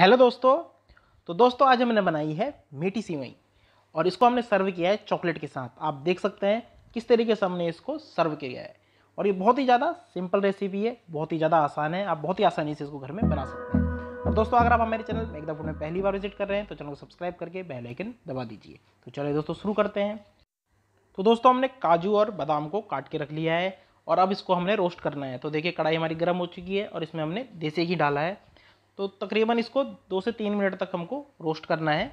hello दोस्तों तो दोस्तों आज हमने बनाई है मीठी सिवई और इसको हमने सर्व किया है चॉकलेट के साथ आप देख सकते हैं किस तरीके से हमने इसको सर्व किया है और ये बहुत ही ज़्यादा सिंपल रेसिपी है बहुत ही ज़्यादा आसान है आप बहुत ही आसानी से इसको घर में बना सकते हैं और दोस्तों अगर आप हमारे चैनल एकदम फूड में पहली बार विजिट कर रहे हैं तो चैनल को सब्सक्राइब करके बेलाइकन दबा दीजिए तो चलिए दोस्तों शुरू करते हैं तो दोस्तों हमने काजू और बादाम को काट के रख लिया है और अब इसको हमने रोस्ट करना है तो देखिए कढ़ाई हमारी गर्म हो चुकी है और इसमें हमने देसी घी डाला है तो तकरीबन इसको दो से तीन मिनट तक हमको रोस्ट करना है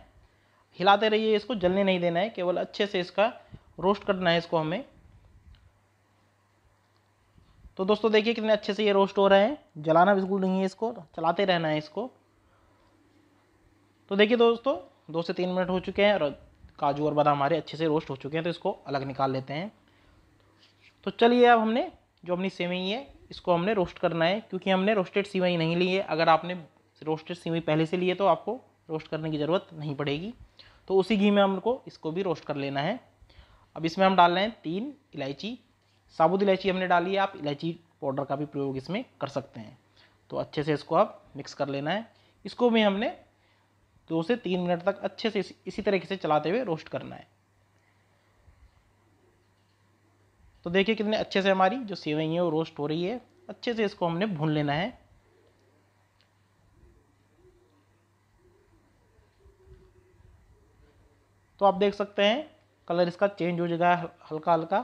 हिलाते रहिए इसको जलने नहीं देना है केवल अच्छे से इसका रोस्ट करना है इसको हमें तो दोस्तों देखिए कितने अच्छे से ये रोस्ट हो रहा है जलाना बिल्कुल नहीं है इसको चलाते रहना है इसको तो देखिए दोस्तों दो से तीन मिनट हो चुके हैं और काजू और बादाम हमारे अच्छे से रोस्ट हो चुके हैं तो इसको अलग निकाल लेते हैं तो चलिए अब हमने जो अपनी सेवई है इसको हमने रोस्ट करना है क्योंकि हमने रोस्टेड सिवई नहीं ली है अगर आपने रोस्टेड सिवई पहले से लिए तो आपको रोस्ट करने की ज़रूरत नहीं पड़ेगी तो उसी घी में हमको इसको भी रोस्ट कर लेना है अब इसमें हम डाल रहे हैं तीन इलायची साबुत इलायची हमने डाली है आप इलायची पाउडर का भी प्रयोग इसमें कर सकते हैं तो अच्छे से इसको आप मिक्स कर लेना है इसको भी हमने दो से तीन मिनट तक अच्छे से इसी तरीके से चलाते हुए रोस्ट करना है तो देखिए कितने अच्छे से हमारी जो सेवई है वो रोस्ट हो रही है अच्छे से इसको हमने भून लेना है तो आप देख सकते हैं कलर इसका चेंज हो जाएगा हल्का हल्का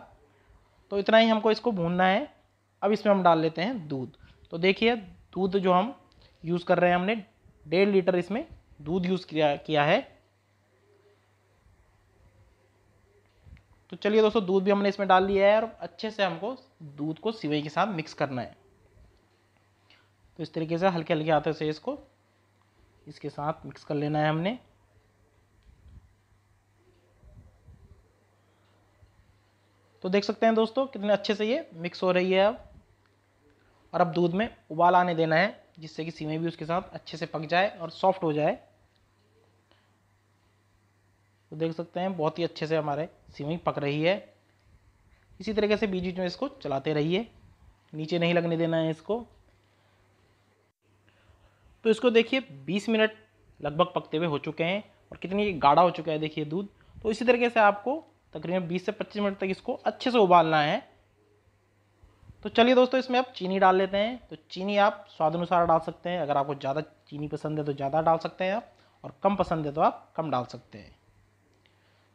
तो इतना ही हमको इसको भूनना है अब इसमें हम डाल लेते हैं दूध तो देखिए दूध जो हम यूज़ कर रहे हैं हमने डेढ़ लीटर इसमें दूध यूज़ किया किया है तो चलिए दोस्तों दूध भी हमने इसमें डाल लिया है और अच्छे से हमको दूध को सिवई के साथ मिक्स करना है तो इस तरीके से हल्के हल्के हाथों से इसको इसके साथ मिक्स कर लेना है हमने तो देख सकते हैं दोस्तों कितने अच्छे से ये मिक्स हो रही है अब और अब दूध में उबाल आने देना है जिससे कि सीमें भी उसके साथ अच्छे से पक जाए और सॉफ्ट हो जाए तो देख सकते हैं बहुत ही अच्छे से हमारे सीविंग पक रही है इसी तरीके से बीच बीच में इसको चलाते रहिए नीचे नहीं लगने देना है इसको तो इसको देखिए 20 मिनट लगभग पकते हुए हो चुके हैं और कितनी गाढ़ा हो चुका है देखिए दूध तो इसी तरीके से आपको तकरीबन 20 से 25 मिनट तक इसको अच्छे से उबालना है तो चलिए दोस्तों इसमें आप चीनी डाल लेते हैं तो चीनी आप स्वाद अनुसार डाल सकते हैं अगर आपको ज़्यादा चीनी पसंद है तो ज़्यादा डाल सकते हैं आप और कम पसंद है तो आप कम डाल सकते हैं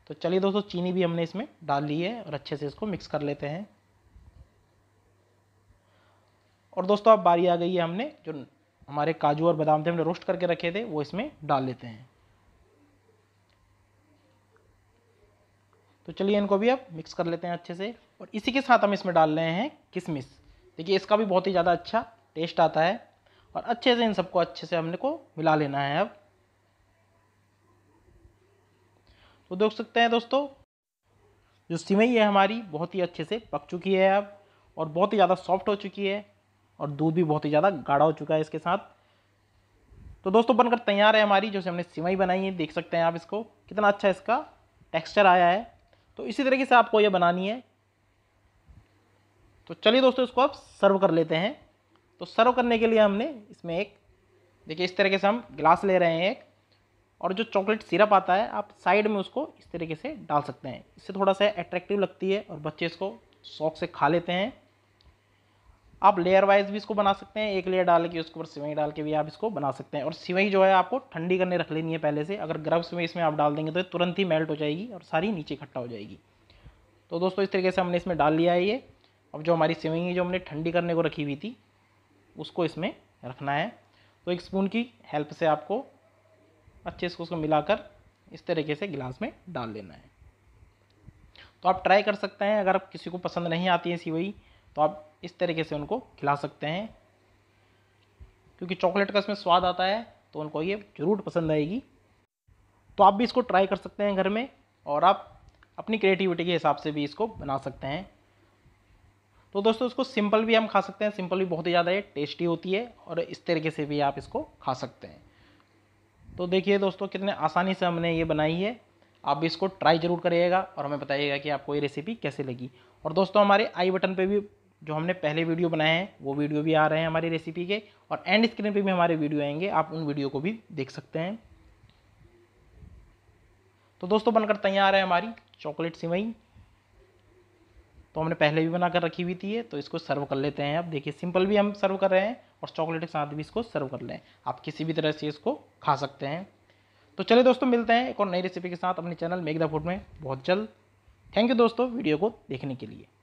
तो चलिए दोस्तों चीनी भी हमने इसमें डाल ली है और अच्छे से इसको मिक्स कर लेते हैं और दोस्तों अब बारी आ गई है हमने जो हमारे काजू और बादाम थे हमने रोस्ट करके रखे थे वो इसमें डाल लेते हैं तो चलिए इनको भी अब मिक्स कर लेते हैं अच्छे से और इसी के साथ हम इसमें डाल रहे हैं किशमिश देखिए इसका भी बहुत ही ज़्यादा अच्छा टेस्ट आता है और अच्छे से इन सबको अच्छे से हमने को मिला लेना है अब तो देख सकते हैं दोस्तों जो सिवई है हमारी बहुत ही अच्छे से पक चुकी है अब और बहुत ही ज़्यादा सॉफ्ट हो चुकी है और दूध भी बहुत ही ज़्यादा गाढ़ा हो चुका है इसके साथ तो दोस्तों बनकर तैयार है हमारी जो हमने सिवई बनाई है देख सकते हैं आप इसको कितना अच्छा इसका टेक्स्चर आया है तो इसी तरीके से आपको ये बनानी है तो चलिए दोस्तों इसको आप सर्व कर लेते हैं तो सर्व करने के लिए हमने इसमें एक देखिए इस तरीके से हम गिलास ले रहे हैं एक और जो चॉकलेट सिरप आता है आप साइड में उसको इस तरीके से डाल सकते हैं इससे थोड़ा सा अट्रैक्टिव लगती है और बच्चे इसको शौक से खा लेते हैं आप लेयर वाइज भी इसको बना सकते हैं एक लेयर डाल के उसके ऊपर सिवई डाल के भी आप इसको बना सकते हैं और सिवई जो है आपको ठंडी करने रख लेनी है पहले से अगर गर्म सिवई इसमें आप डाल देंगे तो तुरंत ही मेल्ट हो जाएगी और सारी नीचे इकट्ठा हो जाएगी तो दोस्तों इस तरीके से हमने इसमें डाल लिया है ये अब जो हमारी सिवई जो हमने ठंडी करने को रखी हुई थी उसको इसमें रखना है तो एक स्पून की हेल्प से आपको अच्छे से उसको मिलाकर इस तरीके से गिलास में डाल लेना है तो आप ट्राई कर सकते हैं अगर आप किसी को पसंद नहीं आती है सिवई तो आप इस तरीके से उनको खिला सकते हैं क्योंकि चॉकलेट का इसमें स्वाद आता है तो उनको ये ज़रूर पसंद आएगी तो आप भी इसको ट्राई कर सकते हैं घर में और आप अपनी क्रिएटिविटी के हिसाब से भी इसको बना सकते हैं तो दोस्तों इसको सिंपल भी हम खा सकते हैं सिंपल भी बहुत ही ज़्यादा ये टेस्टी होती है और इस तरीके से भी आप इसको खा सकते हैं तो देखिए दोस्तों कितने आसानी से हमने ये बनाई है आप भी इसको ट्राई ज़रूर करिएगा और हमें बताइएगा कि आपको ये रेसिपी कैसे लगी और दोस्तों हमारे आई बटन पे भी जो हमने पहले वीडियो बनाए हैं वो वीडियो भी आ रहे हैं हमारी रेसिपी के और एंड स्क्रीन पे भी हमारे वीडियो आएंगे आप उन वीडियो को भी देख सकते हैं तो दोस्तों बनकर तैयार है हमारी चॉकलेट सिवई तो हमने पहले भी बना कर रखी हुई थी तो इसको सर्व कर लेते हैं अब देखिए सिंपल भी हम सर्व कर रहे हैं और चॉकलेट के साथ भी इसको सर्व कर लें आप किसी भी तरह से इसको खा सकते हैं तो चलिए दोस्तों मिलते हैं एक और नई रेसिपी के साथ अपने चैनल मेक द फूड में बहुत जल्द थैंक यू दोस्तों वीडियो को देखने के लिए